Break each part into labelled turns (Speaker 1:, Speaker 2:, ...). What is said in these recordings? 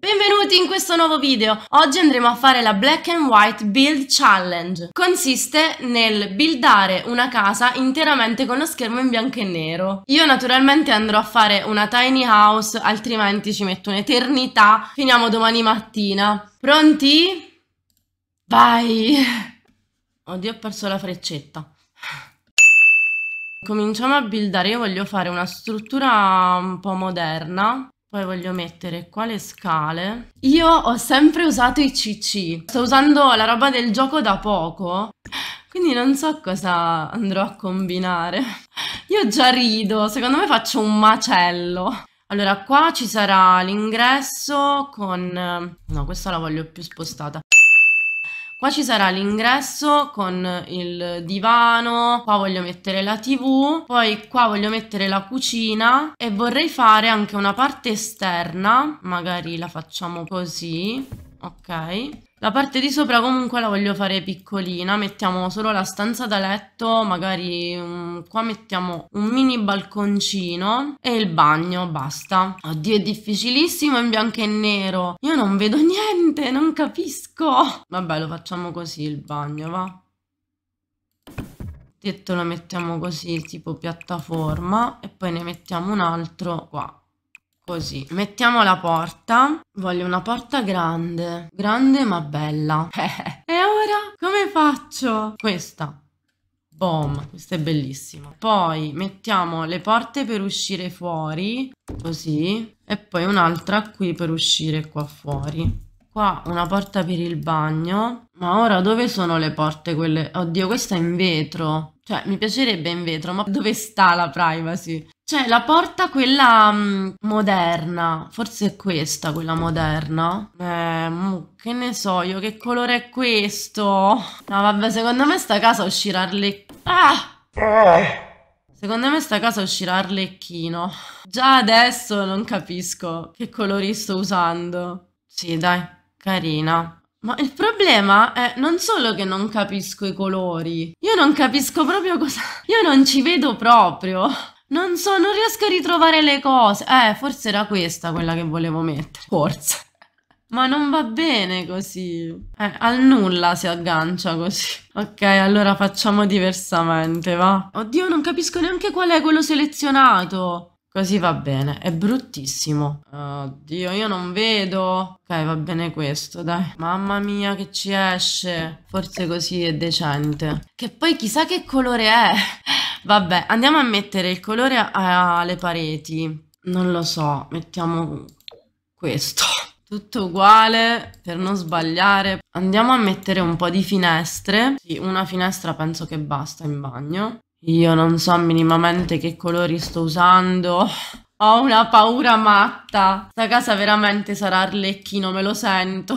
Speaker 1: Benvenuti in questo nuovo video! Oggi andremo a fare la Black and White Build Challenge. Consiste nel buildare una casa interamente con lo schermo in bianco e nero. Io naturalmente andrò a fare una tiny house, altrimenti ci metto un'eternità. Finiamo domani mattina. Pronti? Vai! Oddio, ho perso la freccetta. Cominciamo a buildare, io voglio fare una struttura un po' moderna poi voglio mettere quale scale. Io ho sempre usato i CC. Sto usando la roba del gioco da poco. Quindi non so cosa andrò a combinare. Io già rido, secondo me faccio un macello. Allora, qua ci sarà l'ingresso con... Eh, no, questa la voglio più spostata. Qua ci sarà l'ingresso con il divano, qua voglio mettere la tv, poi qua voglio mettere la cucina e vorrei fare anche una parte esterna, magari la facciamo così, ok? La parte di sopra comunque la voglio fare piccolina, mettiamo solo la stanza da letto, magari um, qua mettiamo un mini balconcino e il bagno, basta. Oddio è difficilissimo in bianco e nero, io non vedo niente, non capisco. Vabbè lo facciamo così il bagno, va. Il tetto lo mettiamo così, tipo piattaforma, e poi ne mettiamo un altro qua Così, mettiamo la porta. Voglio una porta grande, grande ma bella. e ora come faccio? Questa. Boom, questa è bellissima. Poi mettiamo le porte per uscire fuori, così, e poi un'altra qui per uscire qua fuori. Qua una porta per il bagno. Ma ora dove sono le porte quelle? Oddio, questa è in vetro. Cioè, mi piacerebbe in vetro, ma dove sta la privacy? Cioè, la porta quella mh, mm, moderna, forse è questa quella moderna. Eh, mh, che ne so io, che colore è questo? No, vabbè, secondo me sta casa uscirà le... Ah! Eh. Secondo me sta casa uscirà Arlecchino. Già adesso non capisco che colori sto usando. Sì, dai, carina. Ma il problema è non solo che non capisco i colori, io non capisco proprio cosa... Io non ci vedo proprio. Non so, non riesco a ritrovare le cose. Eh, forse era questa quella che volevo mettere. Forse. Ma non va bene così. Eh, al nulla si aggancia così. Ok, allora facciamo diversamente, va? Oddio, non capisco neanche qual è quello selezionato. Così va bene. È bruttissimo. Oddio, io non vedo. Ok, va bene questo, dai. Mamma mia che ci esce. Forse così è decente. Che poi chissà che colore è. Vabbè, andiamo a mettere il colore alle pareti. Non lo so, mettiamo questo. Tutto uguale, per non sbagliare. Andiamo a mettere un po' di finestre. Sì, una finestra penso che basta in bagno. Io non so minimamente che colori sto usando. Ho una paura matta. Sta casa veramente sarà arlecchino, me lo sento.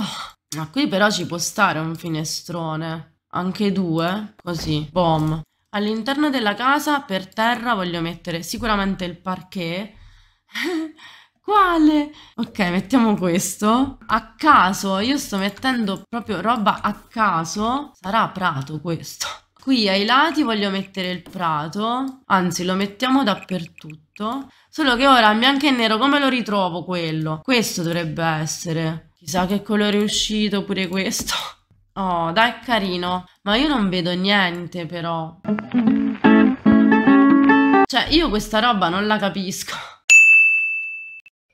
Speaker 1: Ma qui però ci può stare un finestrone. Anche due. Così. Boom. All'interno della casa, per terra, voglio mettere sicuramente il parquet. Quale? Ok, mettiamo questo. A caso, io sto mettendo proprio roba a caso. Sarà prato questo. Qui ai lati voglio mettere il prato, anzi lo mettiamo dappertutto, solo che ora bianco e nero come lo ritrovo quello? Questo dovrebbe essere, chissà che colore è uscito pure questo. Oh, dai, carino, ma io non vedo niente però. Cioè, io questa roba non la capisco.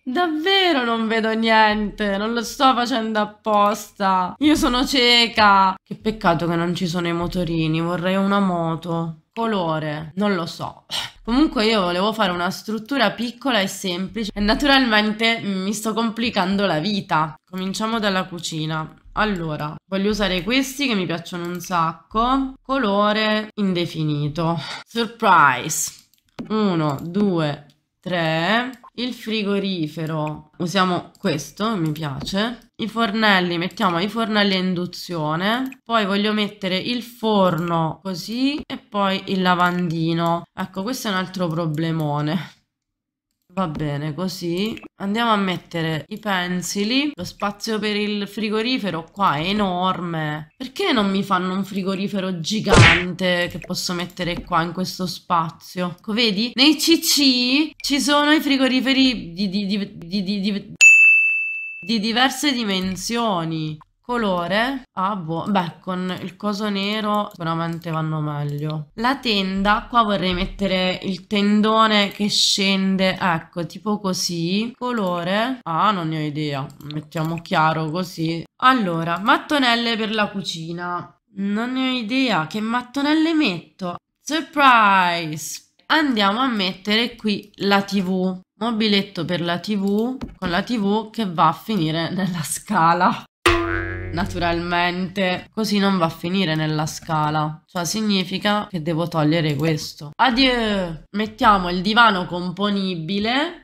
Speaker 1: Davvero non vedo niente, non lo sto facendo apposta. Io sono cieca. Che peccato che non ci sono i motorini, vorrei una moto. Colore, non lo so. Comunque io volevo fare una struttura piccola e semplice e naturalmente mi sto complicando la vita. Cominciamo dalla cucina. Allora, voglio usare questi che mi piacciono un sacco. Colore indefinito. Surprise. 1, 2, 3, il frigorifero usiamo questo, mi piace, i fornelli, mettiamo i fornelli a induzione, poi voglio mettere il forno così e poi il lavandino, ecco questo è un altro problemone Va bene, così. Andiamo a mettere i pensili. Lo spazio per il frigorifero qua è enorme. Perché non mi fanno un frigorifero gigante che posso mettere qua in questo spazio? Ecco, vedi? Nei CC ci sono i frigoriferi di, di, di, di diverse dimensioni colore ah boh beh con il coso nero sicuramente vanno meglio la tenda qua vorrei mettere il tendone che scende ecco tipo così colore ah non ne ho idea mettiamo chiaro così allora mattonelle per la cucina non ne ho idea che mattonelle metto surprise andiamo a mettere qui la tv mobiletto per la tv con la tv che va a finire nella scala naturalmente così non va a finire nella scala. Cioè significa che devo togliere questo. Adieu! Mettiamo il divano componibile,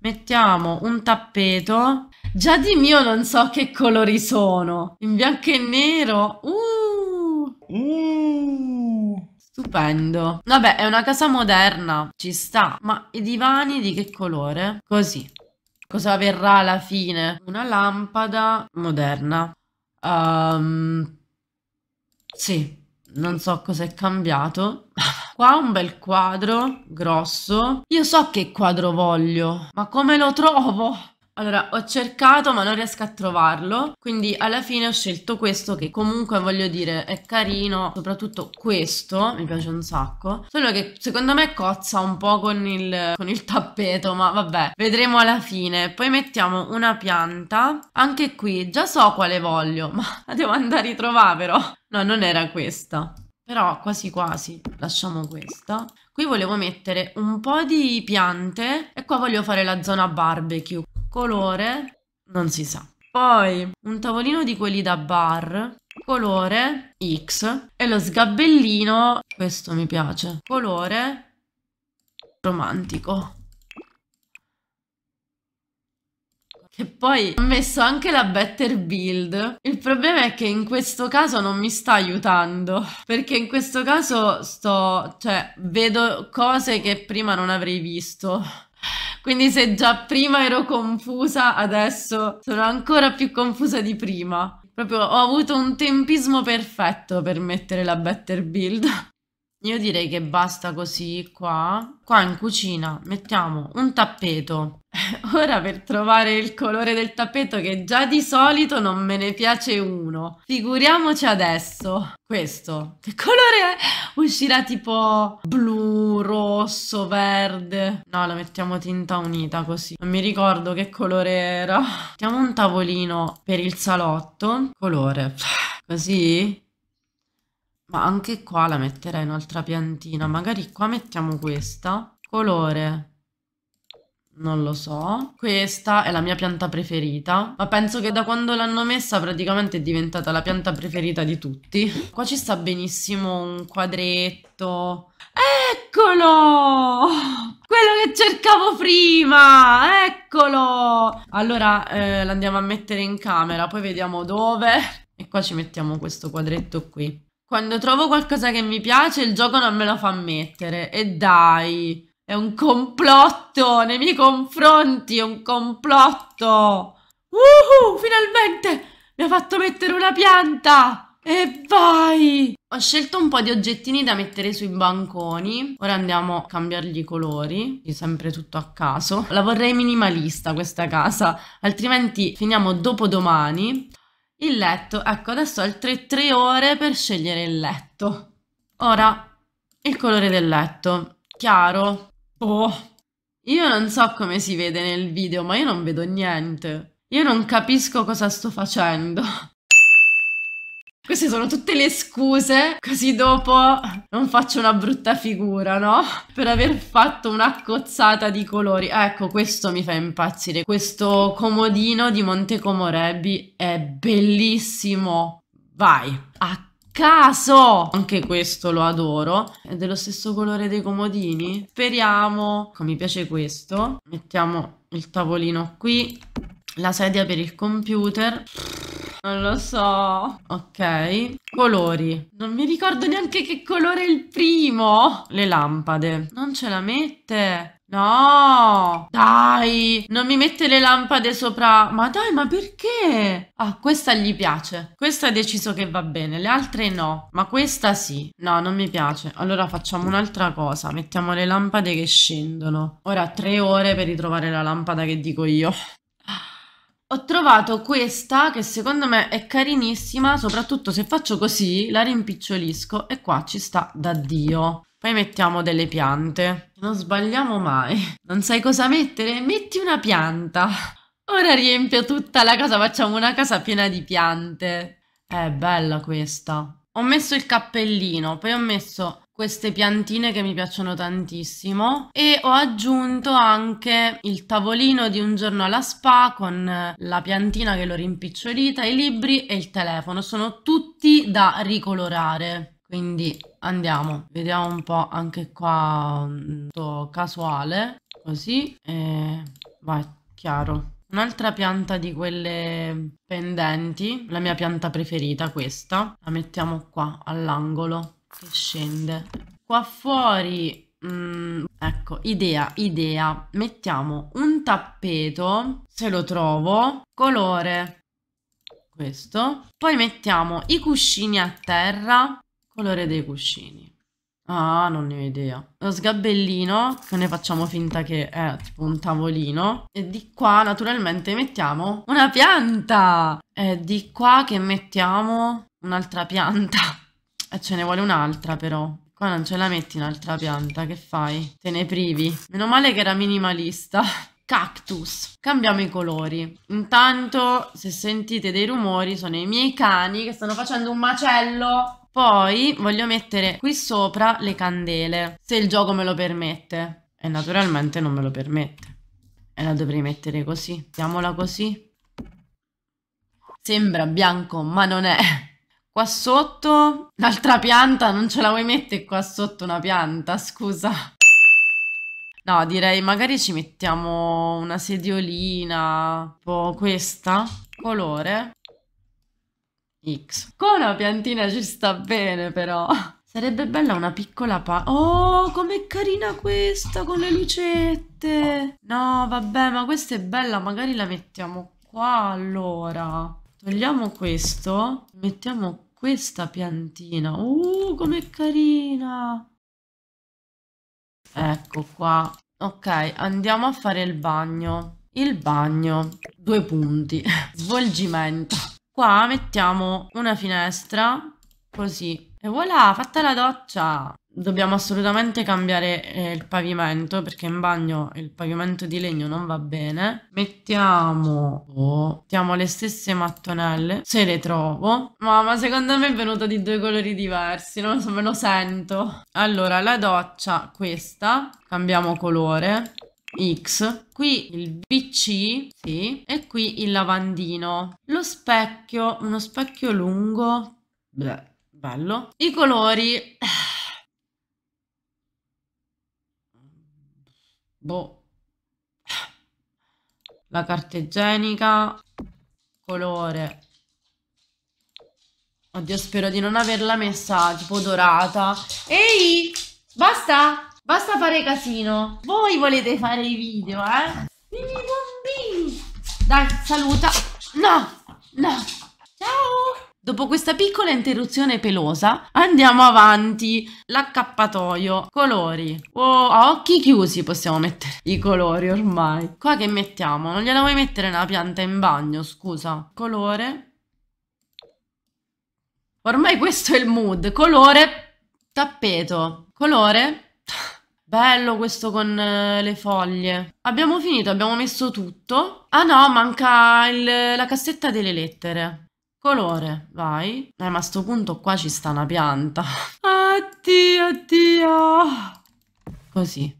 Speaker 1: mettiamo un tappeto. Già di mio non so che colori sono. In bianco e nero. Uh! Uh! Stupendo. Vabbè, è una casa moderna, ci sta. Ma i divani di che colore? Così. Cosa verrà alla fine? Una lampada moderna. Um, sì, non so cosa è cambiato. Qua un bel quadro grosso. Io so che quadro voglio, ma come lo trovo? Allora, ho cercato ma non riesco a trovarlo, quindi alla fine ho scelto questo che comunque voglio dire è carino, soprattutto questo, mi piace un sacco, solo che secondo me cozza un po' con il, con il tappeto, ma vabbè, vedremo alla fine. Poi mettiamo una pianta, anche qui già so quale voglio, ma la devo andare a ritrovare però. No, non era questa. Però quasi quasi lasciamo questa. Qui volevo mettere un po' di piante e qua voglio fare la zona barbecue colore non si sa. Poi un tavolino di quelli da bar, colore X e lo sgabellino, questo mi piace, colore romantico. E poi ho messo anche la better build. Il problema è che in questo caso non mi sta aiutando. Perché in questo caso sto... Cioè, vedo cose che prima non avrei visto. Quindi se già prima ero confusa, adesso sono ancora più confusa di prima. Proprio ho avuto un tempismo perfetto per mettere la better build. Io direi che basta così qua. Qua in cucina mettiamo un tappeto. Ora per trovare il colore del tappeto che già di solito non me ne piace uno. Figuriamoci adesso. Questo. Che colore è? Uscirà tipo blu, rosso, verde. No, la mettiamo tinta unita così. Non mi ricordo che colore era. Mettiamo un tavolino per il salotto. Colore. Così? Ma anche qua la metterei un'altra piantina. Magari qua mettiamo questa. Colore. Non lo so. Questa è la mia pianta preferita. Ma penso che da quando l'hanno messa praticamente è diventata la pianta preferita di tutti. Qua ci sta benissimo un quadretto. Eccolo! Quello che cercavo prima! Eccolo! Allora eh, l'andiamo a mettere in camera, poi vediamo dove. E qua ci mettiamo questo quadretto qui. Quando trovo qualcosa che mi piace, il gioco non me lo fa mettere. E dai! È un complotto nei miei confronti, è un complotto! Uh, finalmente! Mi ha fatto mettere una pianta! E vai! Ho scelto un po' di oggettini da mettere sui banconi. Ora andiamo a cambiargli i colori, sempre tutto a caso. La vorrei minimalista questa casa, altrimenti finiamo dopodomani. Il letto, ecco adesso ho altre tre ore per scegliere il letto. Ora, il colore del letto. Chiaro. Oh, io non so come si vede nel video, ma io non vedo niente. Io non capisco cosa sto facendo. Queste sono tutte le scuse, così dopo non faccio una brutta figura, no? Per aver fatto una cozzata di colori. Ecco, questo mi fa impazzire. Questo comodino di Montecomo Rebbi è bellissimo. Vai, a caso! Anche questo lo adoro. È dello stesso colore dei comodini? Speriamo. Ecco, mi piace questo. Mettiamo il tavolino qui la sedia per il computer. Non lo so. Ok. Colori. Non mi ricordo neanche che colore è il primo. Le lampade. Non ce la mette. No, dai, non mi mette le lampade sopra. Ma dai, ma perché? Ah, questa gli piace. Questa ha deciso che va bene, le altre no. Ma questa sì. No, non mi piace. Allora facciamo un'altra cosa. Mettiamo le lampade che scendono. Ora tre ore per ritrovare la lampada che dico io. Ho trovato questa che secondo me è carinissima, soprattutto se faccio così, la rimpicciolisco e qua ci sta da Dio. Poi mettiamo delle piante. Non sbagliamo mai. Non sai cosa mettere? Metti una pianta. Ora riempio tutta la casa, facciamo una casa piena di piante. È bella questa. Ho messo il cappellino, poi ho messo queste piantine che mi piacciono tantissimo e ho aggiunto anche il tavolino di un giorno alla spa con eh, la piantina che l'ho rimpicciolita, i libri e il telefono, sono tutti da ricolorare. Quindi andiamo, vediamo un po' anche qua, mm, tutto casuale, così, e vai, chiaro. Un'altra pianta di quelle pendenti, la mia pianta preferita questa, la mettiamo qua all'angolo e scende. Qua fuori, mh, mm, ecco, idea, idea, mettiamo un tappeto, se lo trovo, colore, questo. Poi mettiamo i cuscini a terra, colore dei cuscini. Ah, non ne ho idea. Lo sgabellino, che ne facciamo finta che è tipo un tavolino. E di qua naturalmente mettiamo una pianta. E di qua che mettiamo un'altra pianta. E eh, ce ne vuole un'altra però. Qua non ce la metti un'altra pianta, che fai? Te ne privi. Meno male che era minimalista. Cactus. Cambiamo i colori. Intanto, se sentite dei rumori, sono i miei cani che stanno facendo un macello poi voglio mettere qui sopra le candele, se il gioco me lo permette. E naturalmente non me lo permette. E la dovrei mettere così. Mettiamola così. Sembra bianco, ma non è. Qua sotto? L'altra pianta? Non ce la vuoi mettere qua sotto una pianta? Scusa. No, direi magari ci mettiamo una sediolina, tipo questa, colore X. Con una piantina ci sta bene però. Sarebbe bella una piccola pa... Oh, com'è carina questa con le lucette! No, vabbè, ma questa è bella, magari la mettiamo qua allora. Togliamo questo, mettiamo questa piantina. Uh, com'è carina! Ecco qua. Ok, andiamo a fare il bagno. Il bagno, due punti, svolgimento. Qua mettiamo una finestra, così. E voilà, fatta la doccia! dobbiamo assolutamente cambiare eh, il pavimento perché in bagno il pavimento di legno non va bene. Mettiamo, oh, mettiamo le stesse mattonelle, se le trovo. Ma, ma secondo me è venuta di due colori diversi, non so, me lo sento. Allora, la doccia, questa, cambiamo colore. X, qui il BC, sì, e qui il lavandino. Lo specchio, uno specchio lungo, bleh, bello. I colori... Eh, Boh. La carta igienica. Colore. Oddio, spero di non averla messa tipo dorata. Ehi! Basta! Basta fare casino. Voi volete fare i video, eh? I miei bambini! Dai, saluta. No! No! Ciao! Dopo questa piccola interruzione pelosa, andiamo avanti. L'accappatoio, colori. Oh, a occhi chiusi possiamo mettere i colori ormai. Qua che mettiamo? Non gliela vuoi mettere una pianta in bagno, scusa. Colore. Ormai questo è il mood. Colore, tappeto. Colore. Bello questo con eh, le foglie. Abbiamo finito, abbiamo messo tutto. Ah no, manca il, la cassetta delle lettere. Colore, vai. Eh, ma a sto punto qua ci sta una pianta. Addio, addio. Così.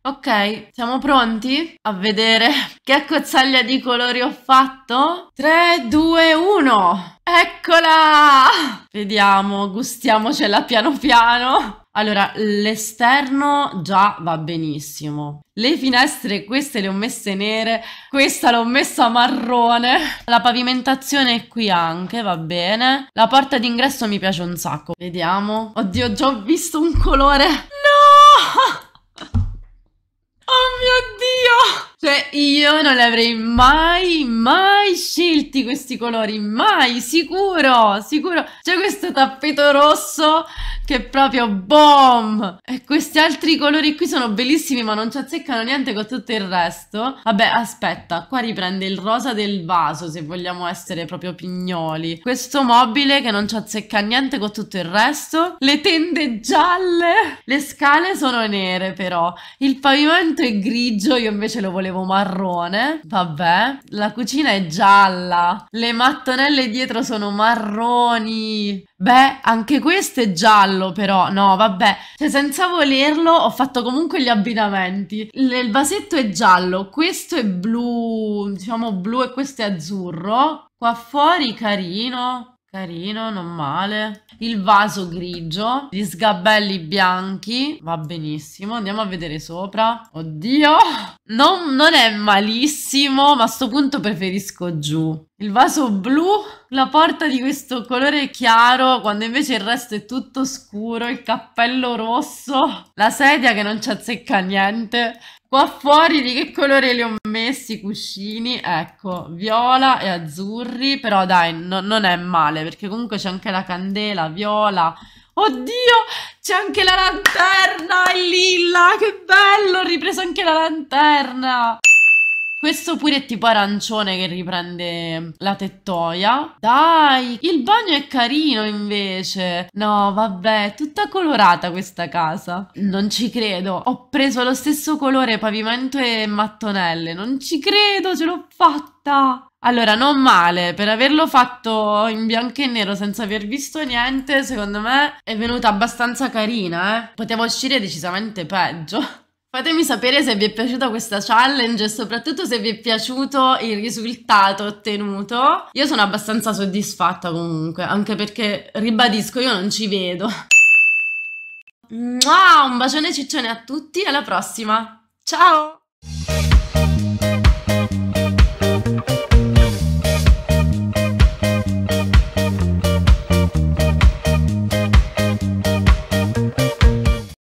Speaker 1: Ok, siamo pronti a vedere che accozzaglia di colori ho fatto? 3, 2, 1! Eccola! Vediamo, gustiamocela piano piano. Allora, l'esterno già va benissimo. Le finestre, queste le ho messe nere, questa l'ho messa marrone. La pavimentazione è qui anche va bene. La porta d'ingresso mi piace un sacco. Vediamo. Oddio, già ho visto un colore. No! Oh mio Dio! Cioè, io non le avrei mai, mai scelti questi colori, mai, sicuro, sicuro. C'è questo tappeto rosso che proprio boom! E questi altri colori qui sono bellissimi ma non ci azzeccano niente con tutto il resto. Vabbè, aspetta, qua riprende il rosa del vaso se vogliamo essere proprio pignoli. Questo mobile che non ci azzecca niente con tutto il resto. Le tende gialle! Le scale sono nere però. Il pavimento è grigio, io invece lo volevo marrone. Vabbè. La cucina è gialla. Le mattonelle dietro sono marroni. Beh, anche questo è giallo, però no, vabbè. Cioè, senza volerlo, ho fatto comunque gli abbinamenti. Il, il vasetto è giallo, questo è blu, diciamo blu e questo è azzurro. Qua fuori carino, Carino, non male. Il vaso grigio, gli sgabelli bianchi, va benissimo. Andiamo a vedere sopra. Oddio, non, non è malissimo, ma a sto punto preferisco giù. Il vaso blu, la porta di questo colore chiaro, quando invece il resto è tutto scuro, il cappello rosso, la sedia che non ci azzecca niente. Qua fuori di che colore li ho messi i cuscini? Ecco, viola e azzurri, però dai, no, non è male, perché comunque c'è anche la candela viola. Oddio, c'è anche la lanterna in lilla, che bello, ho ripreso anche la lanterna. Questo pure è tipo arancione che riprende la tettoia. Dai, il bagno è carino invece. No, vabbè, è tutta colorata questa casa. Non ci credo. Ho preso lo stesso colore pavimento e mattonelle. Non ci credo, ce l'ho fatta. Allora, non male, per averlo fatto in bianco e nero senza aver visto niente, secondo me è venuta abbastanza carina, eh. Poteva uscire decisamente peggio. Fatemi sapere se vi è piaciuta questa challenge e soprattutto se vi è piaciuto il risultato ottenuto. Io sono abbastanza soddisfatta comunque, anche perché ribadisco, io non ci vedo. un bacione ciccione a tutti, alla prossima. Ciao!